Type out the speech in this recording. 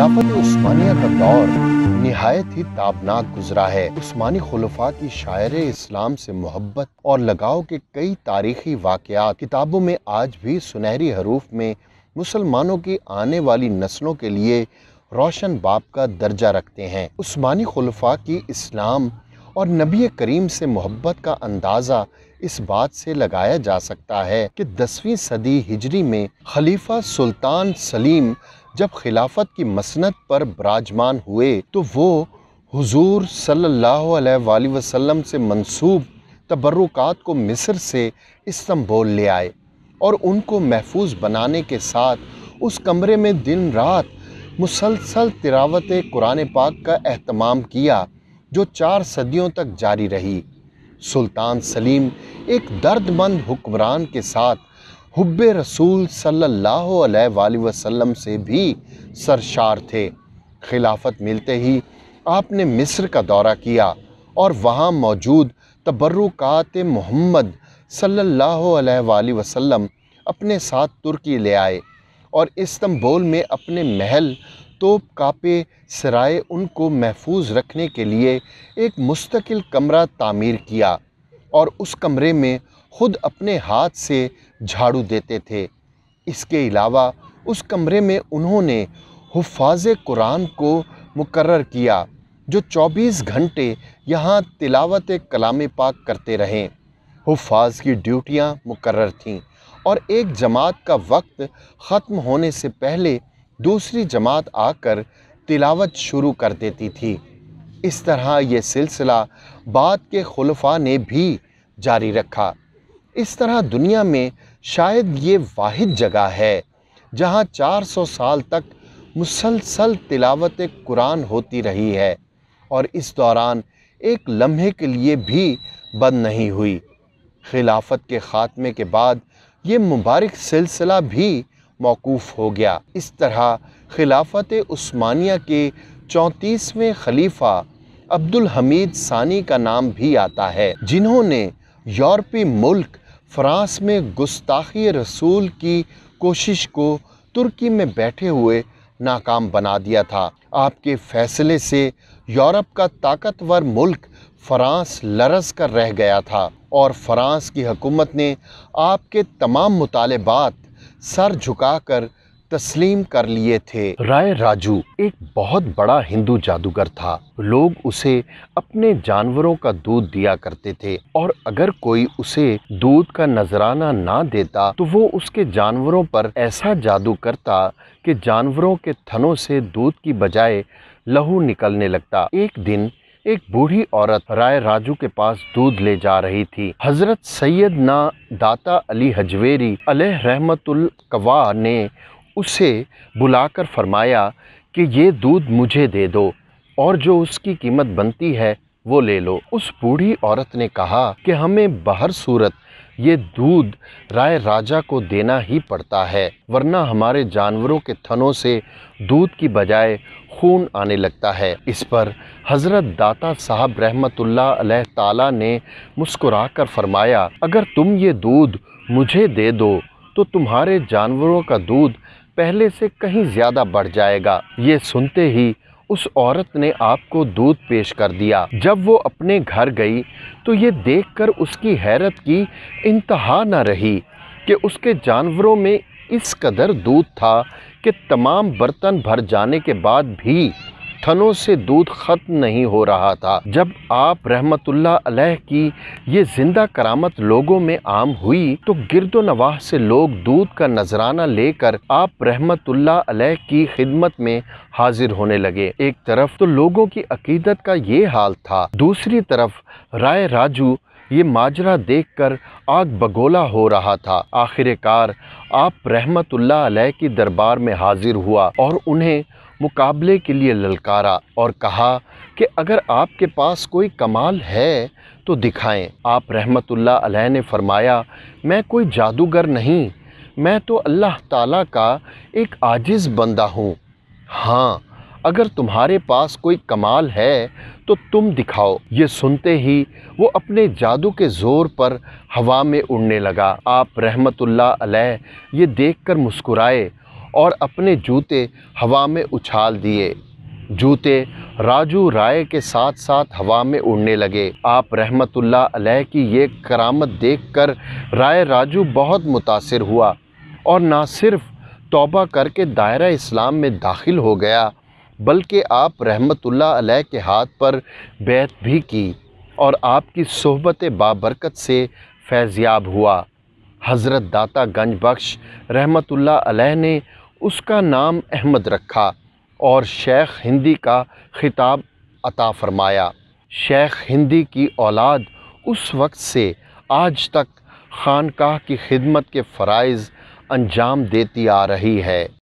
खिलाफत उस्मानिया का दौर नहायत ही ताबनाक गुजरा है उस्मानी खलफा की शायर इस्लाम से मोहब्बत और लगाव के कई तारीखी वाकयात किताबों में आज भी सुनहरी हरूफ में मुसलमानों की आने वाली नस्लों के लिए रोशन बाप का दर्जा रखते हैं उस्मानी खलफा की इस्लाम और नबी करीम से मोहब्बत का अंदाज़ा इस बात से लगाया जा सकता है कि दसवीं सदी हिजरी में खलीफा सुल्तान सलीम जब खिलाफत की मसनत पर बराजमान हुए तो वो हुजूर सल्लल्लाहु अलैहि वसल्लम से मंसूब तबर्रुकात को मिस्र से इस्तंबोल ले आए और उनको महफूज बनाने के साथ उस कमरे में दिन रात मुसलसल तिलावत कुरान पाक का अहतमाम किया जो चार सदियों तक जारी रही सुल्तान सलीम एक दर्दमंद हुक्मरान के साथ हुब्बे रसूल सल्लल्लाहु अलैहि वसल्लम से भी सरशार थे खिलाफत मिलते ही आपने मिस्र का दौरा किया और वहाँ मौजूद तबर्रुकात मोहम्मद सल्लल्लाहु अलैहि वसल्लम अपने साथ तुर्की ले आए और इस्तंबोल में अपने महल तोप कापे सराय उनको महफूज रखने के लिए एक मुस्तकिल कमरा तामीर किया और उस कमरे में ख़ुद अपने हाथ से झाड़ू देते थे इसके अलावा उस कमरे में उन्होंने हफाज कुरान को मुकर किया जो 24 घंटे यहाँ तिलावत कलाम पाक करते रहे हफाज की ड्यूटियाँ मुकर थीं और एक जमात का वक्त ख़त्म होने से पहले दूसरी जमात आकर तिलावत शुरू कर देती थी इस तरह ये सिलसिला बाद के खलफा ने भी जारी रखा इस तरह दुनिया में शायद ये वाहिद जगह है जहाँ 400 साल तक मुसलसल तिलावत कुरान होती रही है और इस दौरान एक लम्हे के लिए भी बंद नहीं हुई खिलाफत के ख़ात्मे के बाद ये मुबारक सिलसिला भी मौकूफ़ हो गया इस तरह खिलाफत उस्मानिया के चौंतीसवें खलीफा अब्दुल हमीद सानी का नाम भी आता है जिन्होंने यूरोपी मुल्क फ्रांस में गुस्ताखी रसूल की कोशिश को तुर्की में बैठे हुए नाकाम बना दिया था आपके फैसले से यूरोप का ताकतवर मुल्क फ्रांस लरस कर रह गया था और फ्रांस की हकूमत ने आपके तमाम मुतालबात सर झुकाकर तस्लीम कर लिए थे राय राजू एक बहुत बड़ा हिंदू जादूगर था लोग उसे अपने जानवरों का दूध दिया करते थे और अगर कोई उसे दूध का नजराना ना देता तो वो उसके जानवरों पर ऐसा जादू करता कि जानवरों के थनों से दूध की बजाय लहू निकलने लगता एक दिन एक बूढ़ी औरत राय राजू के पास दूध ले जा रही थी हजरत सैयद ना दाता अली हजवेरी अलह रहमतुल कवा ने उसे बुलाकर फरमाया कि ये दूध मुझे दे दो और जो उसकी कीमत बनती है वो ले लो उस बूढ़ी औरत ने कहा कि हमें बाहर सूरत ये दूध राय राजा को देना ही पड़ता है वरना हमारे जानवरों के थनों से दूध की बजाय खून आने लगता है इस पर हज़रत दाता साहब रहमतुल्लाह अलैह ताला ने मुस्कुराकर फरमाया अगर तुम ये दूध मुझे दे दो तो तुम्हारे जानवरों का दूध पहले से कहीं ज़्यादा बढ़ जाएगा ये सुनते ही उस औरत ने आपको दूध पेश कर दिया जब वो अपने घर गई तो ये देखकर उसकी हैरत की इंतहा न रही कि उसके जानवरों में इस कदर दूध था कि तमाम बर्तन भर जाने के बाद भी थनों से दूध ख़त्म नहीं हो रहा था जब आप रहमतुल्ला अलैह की ये जिंदा करामत लोगों में आम हुई तो गिरदो नवाह से लोग दूध का नजराना लेकर आप रहमतुल्ला अलैह की खिदमत में हाजिर होने लगे एक तरफ तो लोगों की अकीदत का ये हाल था दूसरी तरफ राय राजू ये माजरा देखकर आग बगोला हो रहा था आखिरकार आप रहमतुल्ला अलैह की दरबार में हाजिर हुआ और उन्हें मुकाबले के लिए ललकारा और कहा कि अगर आपके पास कोई कमाल है तो दिखाएं आप रहमतुल्लाह अलैह ने फरमाया मैं कोई जादूगर नहीं मैं तो अल्लाह ताला का एक आजिज़ बंदा हूँ हाँ अगर तुम्हारे पास कोई कमाल है तो तुम दिखाओ ये सुनते ही वो अपने जादू के ज़ोर पर हवा में उड़ने लगा आप रहमतुल्लाह अलैह ये देखकर मुस्कुराए और अपने जूते हवा में उछाल दिए जूते राजू राय के साथ साथ हवा में उड़ने लगे आप रहमतुल्ला अलैह की ये करामत देखकर राय राजू बहुत मुतासर हुआ और ना सिर्फ तौबा करके दायरा इस्लाम में दाखिल हो गया बल्कि आप रहमतुल्ला अलैह के हाथ पर बैत भी की और आपकी सहबत बाबरकत से फैज़याब हुआ हज़रत दाता गंज बख्श अलैह ने उसका नाम अहमद रखा और शेख हिंदी का ख़िताब अता फरमाया शेख हिंदी की औलाद उस वक्त से आज तक खानकाह की खिदमत के फ़रज़ अंजाम देती आ रही है